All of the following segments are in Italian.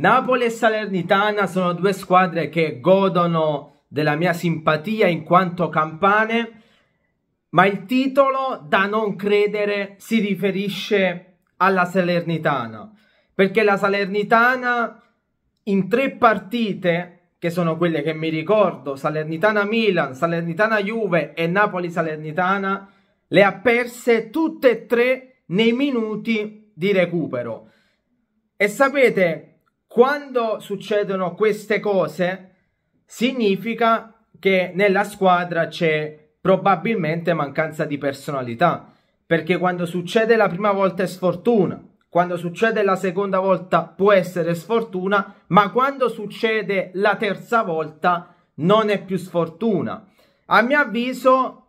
Napoli e Salernitana sono due squadre che godono della mia simpatia in quanto campane, ma il titolo da non credere si riferisce alla Salernitana, perché la Salernitana in tre partite che sono quelle che mi ricordo, Salernitana-Milan, Salernitana-Juve e Napoli-Salernitana, le ha perse tutte e tre nei minuti di recupero. E sapete quando succedono queste cose significa che nella squadra c'è probabilmente mancanza di personalità perché quando succede la prima volta è sfortuna quando succede la seconda volta può essere sfortuna ma quando succede la terza volta non è più sfortuna a mio avviso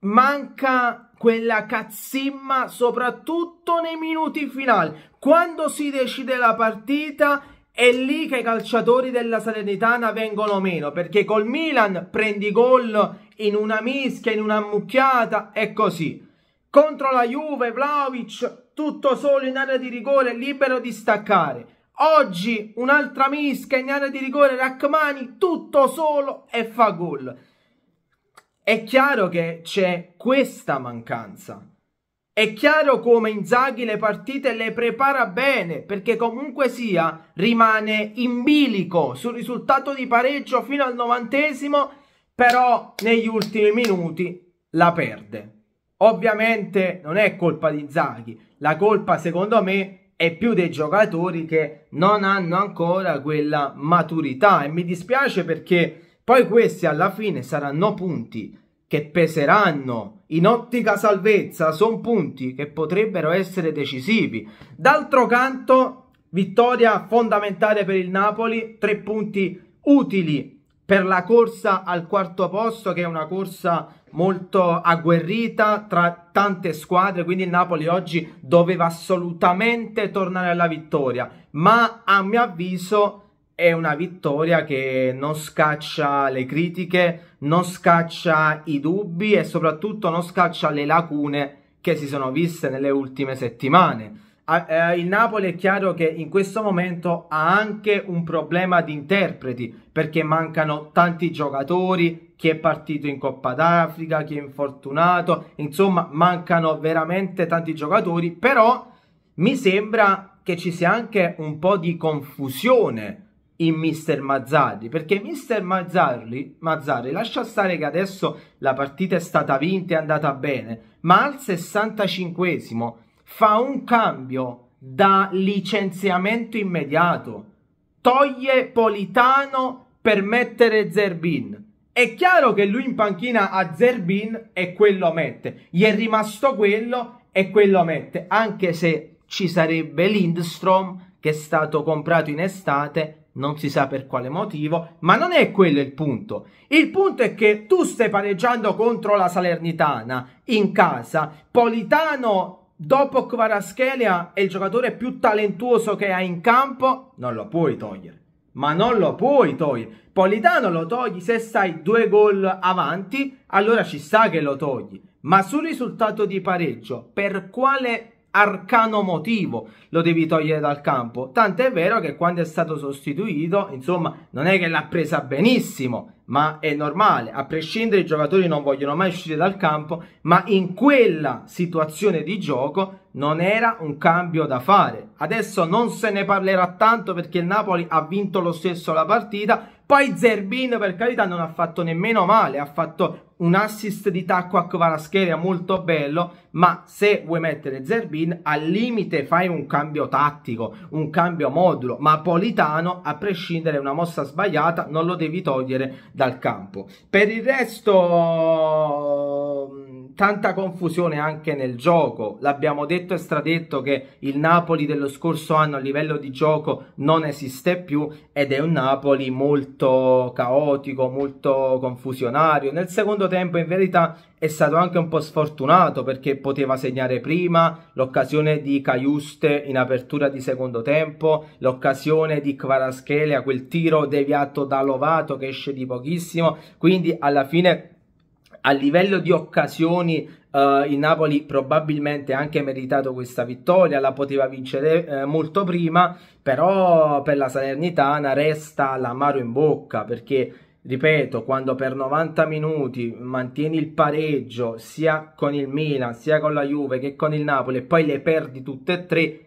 manca quella cazzimma soprattutto nei minuti finali quando si decide la partita è lì che i calciatori della Salernitana vengono meno perché col Milan prendi gol in una mischia, in una mucchiata e così. Contro la Juve, Vlaovic, tutto solo in area di rigore, libero di staccare. Oggi un'altra mischia in area di rigore, Rachmani, tutto solo e fa gol. È chiaro che c'è questa mancanza. È chiaro come Inzaghi le partite le prepara bene perché comunque sia rimane in bilico sul risultato di pareggio fino al novantesimo però negli ultimi minuti la perde. Ovviamente non è colpa di Inzaghi, la colpa secondo me è più dei giocatori che non hanno ancora quella maturità e mi dispiace perché poi questi alla fine saranno punti che peseranno in ottica salvezza sono punti che potrebbero essere decisivi. D'altro canto, vittoria fondamentale per il Napoli, tre punti utili per la corsa al quarto posto che è una corsa molto agguerrita tra tante squadre, quindi il Napoli oggi doveva assolutamente tornare alla vittoria, ma a mio avviso è una vittoria che non scaccia le critiche, non scaccia i dubbi e soprattutto non scaccia le lacune che si sono viste nelle ultime settimane. Eh, il Napoli è chiaro che in questo momento ha anche un problema di interpreti perché mancano tanti giocatori, chi è partito in Coppa d'Africa, chi è infortunato, insomma mancano veramente tanti giocatori, però mi sembra che ci sia anche un po' di confusione in mister Mazzarri perché mister Mazzarri, Mazzarri lascia stare che adesso la partita è stata vinta e è andata bene ma al 65 fa un cambio da licenziamento immediato toglie Politano per mettere Zerbin è chiaro che lui in panchina a Zerbin e quello mette gli è rimasto quello e quello mette anche se ci sarebbe Lindstrom che è stato comprato in estate non si sa per quale motivo, ma non è quello il punto. Il punto è che tu stai pareggiando contro la Salernitana in casa. Politano, dopo Kvaraschelia, è il giocatore più talentuoso che hai in campo, non lo puoi togliere. Ma non lo puoi togliere. Politano lo togli se stai due gol avanti, allora ci sta che lo togli. Ma sul risultato di pareggio, per quale arcano motivo lo devi togliere dal campo. Tant'è vero che quando è stato sostituito, insomma, non è che l'ha presa benissimo ma è normale, a prescindere i giocatori non vogliono mai uscire dal campo, ma in quella situazione di gioco non era un cambio da fare. Adesso non se ne parlerà tanto perché il Napoli ha vinto lo stesso la partita, poi Zerbin per carità non ha fatto nemmeno male, ha fatto un assist di tacco a Kvarascheria molto bello, ma se vuoi mettere Zerbin al limite fai un cambio tattico, un cambio modulo, ma Politano a prescindere da una mossa sbagliata non lo devi togliere dal campo. Per il resto tanta confusione anche nel gioco. L'abbiamo detto e stradetto che il Napoli dello scorso anno a livello di gioco non esiste più ed è un Napoli molto caotico, molto confusionario. Nel secondo tempo in verità è stato anche un po' sfortunato perché poteva segnare prima l'occasione di Caiuste in apertura di secondo tempo, l'occasione di Kvaraschelia, quel tiro deviato da Lovato che esce di pochissimo, quindi alla fine a livello di occasioni uh, il Napoli probabilmente ha anche meritato questa vittoria, la poteva vincere eh, molto prima, però per la Salernitana resta l'amaro in bocca perché ripeto, quando per 90 minuti mantieni il pareggio sia con il Milan, sia con la Juve che con il Napoli e poi le perdi tutte e tre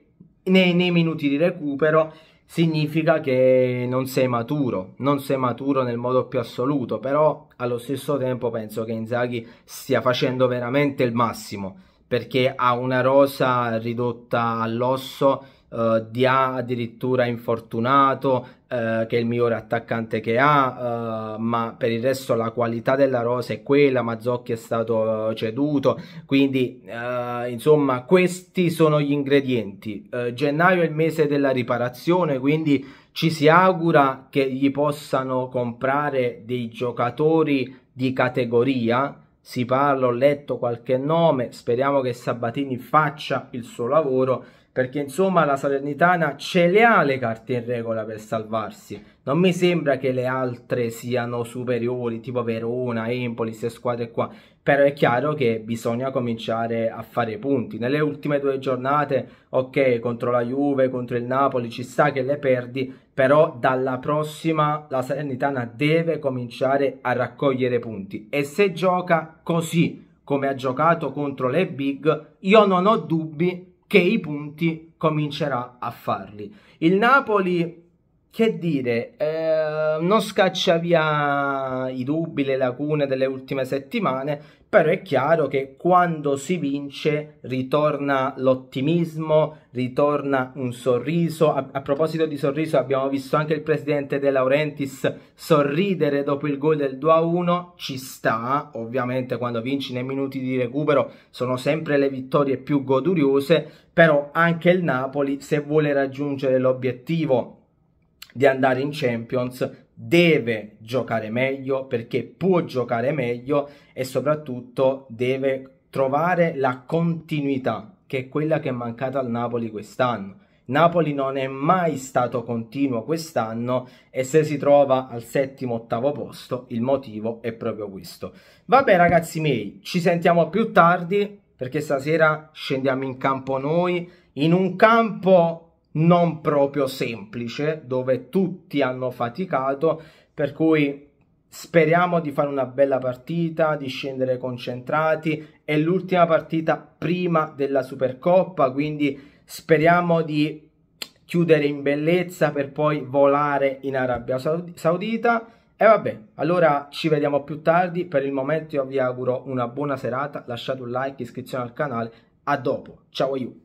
nei, nei minuti di recupero significa che non sei maturo, non sei maturo nel modo più assoluto, però allo stesso tempo penso che Inzaghi stia facendo veramente il massimo perché ha una rosa ridotta all'osso eh, di addirittura infortunato, eh, che è il migliore attaccante che ha, eh, ma per il resto la qualità della rosa è quella, Mazzocchi è stato eh, ceduto, quindi eh, insomma questi sono gli ingredienti. Eh, gennaio è il mese della riparazione, quindi ci si augura che gli possano comprare dei giocatori di categoria si parla, ho letto qualche nome, speriamo che Sabatini faccia il suo lavoro perché insomma la Salernitana ce le ha le carte in regola per salvarsi. Non mi sembra che le altre siano superiori, tipo Verona, Empoli, queste squadre qua però è chiaro che bisogna cominciare a fare punti. Nelle ultime due giornate, ok, contro la Juve, contro il Napoli, ci sta che le perdi, però dalla prossima la Salernitana deve cominciare a raccogliere punti. E se gioca così come ha giocato contro le Big, io non ho dubbi che i punti comincerà a farli. Il Napoli che dire, eh, non scaccia via i dubbi, le lacune delle ultime settimane, però è chiaro che quando si vince ritorna l'ottimismo, ritorna un sorriso. A, a, proposito di sorriso abbiamo visto anche il presidente De Laurentiis sorridere dopo il gol del 2-1, ci sta, ovviamente quando vinci nei minuti di recupero sono sempre le vittorie più goduriose, però anche il Napoli se vuole raggiungere l'obiettivo di andare in Champions deve giocare meglio perché può giocare meglio e soprattutto deve trovare la continuità che è quella che è mancata al Napoli quest'anno. Napoli non è mai stato continuo quest'anno e se si trova al settimo ottavo posto il motivo è proprio questo. Vabbè ragazzi miei, ci sentiamo più tardi perché stasera scendiamo in campo noi in un campo non proprio semplice, dove tutti hanno faticato, per cui speriamo di fare una bella partita, di scendere concentrati, è l'ultima partita prima della Supercoppa, quindi speriamo di chiudere in bellezza per poi volare in Arabia Saudita. E vabbè, allora ci vediamo più tardi, per il momento io vi auguro una buona serata, lasciate un like, iscrizione al canale, a dopo, ciao aiuto!